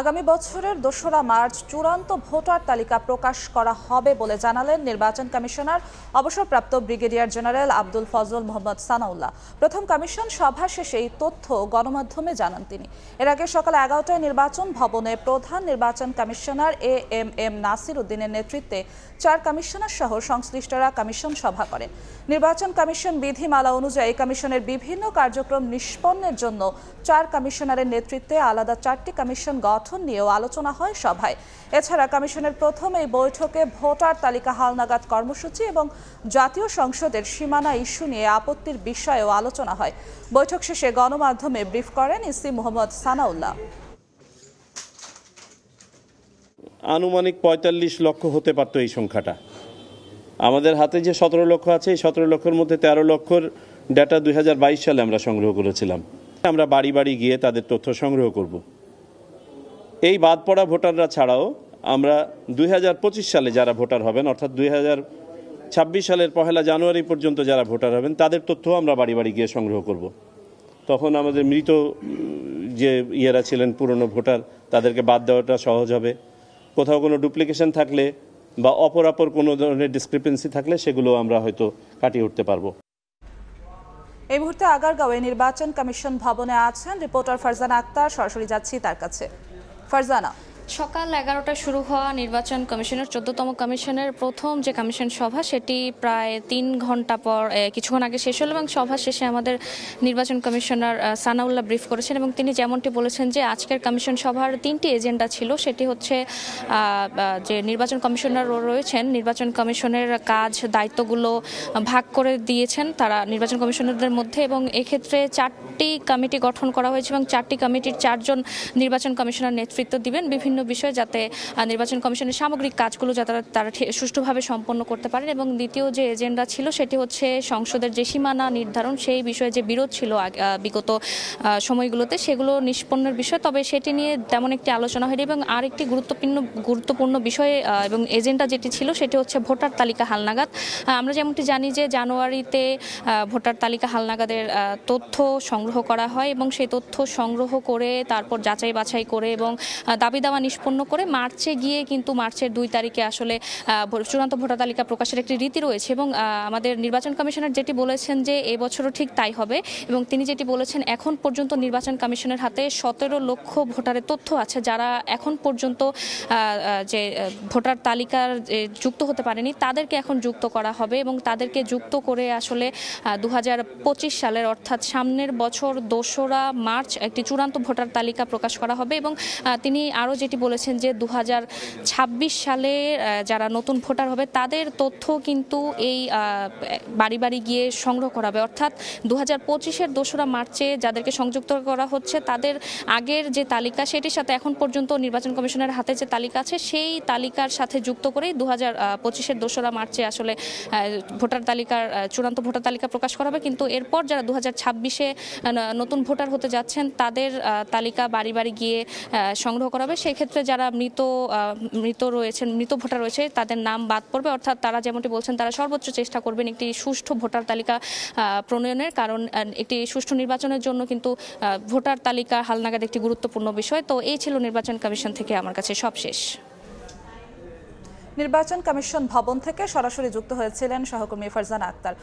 আগামী বছরের দোসরা মার্চ চূড়ান্ত ভোটার তালিকা প্রকাশ করা হবে বলে জানালেন নির্বাচন কমিশনার অবসরপ্রাপ্ত ব্রিগেডিয়ার জেনারেল আব্দুল ফজল মোহাম্মদ সানাউল্লাহ প্রথম কমিশন সভা শেষে এই তথ্য গণমাধ্যমে জানান তিনি এর আগে সকাল এগারোটায় নির্বাচন ভবনে প্রধান নির্বাচন commissioner A M M Nasir উদ্দিনের নেতৃত্বে চার কমিশনার সহ সংশ্লিষ্টরা কমিশন সভা করেন নির্বাচন কমিশন বিধিমালা অনুযায়ী কমিশনের বিভিন্ন কার্যক্রম নিষ্পন্নের জন্য চার কমিশনারের নেতৃত্বে আলাদা চারটি কমিশন গঠন গঠন নিয়েও আলোচনা হয় সভায় এছাড়া কমিশনের প্রথম এই বৈঠকে ভোটার তালিকা হালনাগাদ কর্মসূচি এবং জাতীয় সংসদের সীমানা ইস্যু নিয়ে আপত্তির বিষয়েও আলোচনা হয় বৈঠক শেষে গণমাধ্যমে ব্রিফ করেন ইসি মোহাম্মদ সানাউল্লাহ আনুমানিক পঁয়তাল্লিশ লক্ষ হতে পারত এই সংখ্যাটা আমাদের হাতে যে সতেরো লক্ষ আছে এই সতেরো লক্ষের মধ্যে তেরো লক্ষর ডেটা দুই সালে আমরা সংগ্রহ করেছিলাম আমরা বাড়ি বাড়ি গিয়ে তাদের তথ্য সংগ্রহ করব এই বাদ পড়া ভোটাররা ছাড়াও আমরা দুই সালে যারা ভোটার হবেন অর্থাৎ দুই ছাব্বিশ সালের পহেলা জানুয়ারি পর্যন্ত যারা ভোটার হবেন তাদের তথ্য আমরা বাড়ি বাড়ি গিয়ে সংগ্রহ করব তখন আমাদের মৃত যে ইয়েরা ছিলেন পুরনো ভোটার তাদেরকে বাদ দেওয়াটা সহজ হবে কোথাও কোনো ডুপ্লিকেশন থাকলে বা অপরাপর কোনো ধরনের ডিসক্রিপেন্সি থাকলে সেগুলো আমরা হয়তো কাটিয়ে উঠতে পারবো এই মুহূর্তে আগারগাঁওয়ে নির্বাচন কমিশন ভবনে আছেন রিপোর্টার ফারজান আক্তার সরাসরি যাচ্ছি তার কাছে फरजाना সকাল এগারোটা শুরু হওয়া নির্বাচন কমিশনের চোদ্দতম কমিশনের প্রথম যে কমিশন সভা সেটি প্রায় তিন ঘন্টা পর কিছুক্ষণ আগে শেষ হলো এবং সভা শেষে আমাদের নির্বাচন কমিশনার সানাউল্লাহ ব্রিফ করেছেন এবং তিনি যেমনটি বলেছেন যে আজকের কমিশন সভার তিনটি এজেন্ডা ছিল সেটি হচ্ছে যে নির্বাচন কমিশনার রয়েছেন নির্বাচন কমিশনের কাজ দায়িত্বগুলো ভাগ করে দিয়েছেন তারা নির্বাচন কমিশনারদের মধ্যে এবং এক্ষেত্রে চারটি কমিটি গঠন করা হয়েছে এবং চারটি কমিটির চারজন নির্বাচন কমিশনার নেতৃত্ব দিবেন বিভিন্ন বিভিন্ন বিষয় যাতে নির্বাচন কমিশনের সামগ্রিক কাজগুলো যাতে তারা সুষ্ঠুভাবে সম্পন্ন করতে পারেন এবং দ্বিতীয় যে এজেন্ডা ছিল সেটি হচ্ছে সংসদের যে সীমানা নির্ধারণ সেই বিষয়ে যে বিরোধ ছিল বিগত সময়গুলোতে সেগুলো নিষ্পন্নের বিষয় তবে সেটি নিয়ে তেমন একটি আলোচনা হয়নি এবং আরেকটি গুরুত্বপূর্ণ গুরুত্বপূর্ণ বিষয় এবং এজেন্ডা যেটি ছিল সেটি হচ্ছে ভোটার তালিকা হালনাগাদ আমরা যেমনটি জানি যে জানুয়ারিতে ভোটার তালিকা হালনাগাদের তথ্য সংগ্রহ করা হয় এবং সেই তথ্য সংগ্রহ করে তারপর যাচাই বাছাই করে এবং দাবি দাওয়া নিষ্পন্ন করে মার্চে গিয়ে কিন্তু মার্চের দুই তারিখে আসলে চূড়ান্ত ভোটার তালিকা প্রকাশের একটি রীতি রয়েছে এবং আমাদের নির্বাচন কমিশনার যেটি বলেছেন যে এবছরও ঠিক তাই হবে এবং তিনি যেটি বলেছেন এখন পর্যন্ত নির্বাচন কমিশনের হাতে সতেরো লক্ষ ভোটারের তথ্য আছে যারা এখন পর্যন্ত যে ভোটার তালিকার যুক্ত হতে পারেনি তাদেরকে এখন যুক্ত করা হবে এবং তাদেরকে যুক্ত করে আসলে দু সালের অর্থাৎ সামনের বছর দোসরা মার্চ একটি চূড়ান্ত ভোটার তালিকা প্রকাশ করা হবে এবং তিনি আরও যেটি যেটি বলেছেন যে দু সালে যারা নতুন ভোটার হবে তাদের তথ্য কিন্তু এই বাড়ি বাড়ি গিয়ে সংগ্রহ করা হবে অর্থাৎ দু হাজার পঁচিশের দোসরা মার্চে যাদেরকে সংযুক্ত করা হচ্ছে তাদের আগের যে তালিকা সেটির সাথে এখন পর্যন্ত নির্বাচন কমিশনের হাতে যে তালিকা আছে সেই তালিকার সাথে যুক্ত করেই দু হাজার পঁচিশের দোসরা মার্চে আসলে ভোটার তালিকার চূড়ান্ত ভোটার তালিকা প্রকাশ করা হবে কিন্তু এরপর যারা দু হাজার ছাব্বিশে নতুন ভোটার হতে যাচ্ছেন তাদের তালিকা বাড়ি বাড়ি গিয়ে সংগ্রহ করা হবে সেই ক্ষেত্রে যারা মৃত মৃত রয়েছেন মৃত ভোটার রয়েছে তাদের নাম বাদ পড়বে অর্থাৎ তারা যেমনটি বলছেন তারা সর্বোচ্চ চেষ্টা করবেন একটি সুষ্ঠু ভোটার তালিকা প্রণয়নের কারণ একটি সুষ্ঠু নির্বাচনের জন্য কিন্তু ভোটার তালিকা হালনাগাদ একটি গুরুত্বপূর্ণ বিষয় তো এই ছিল নির্বাচন কমিশন থেকে আমার কাছে সবশেষ নির্বাচন কমিশন ভবন থেকে সরাসরি যুক্ত হয়েছিলেন সহকর্মী ফারজানা আক্তার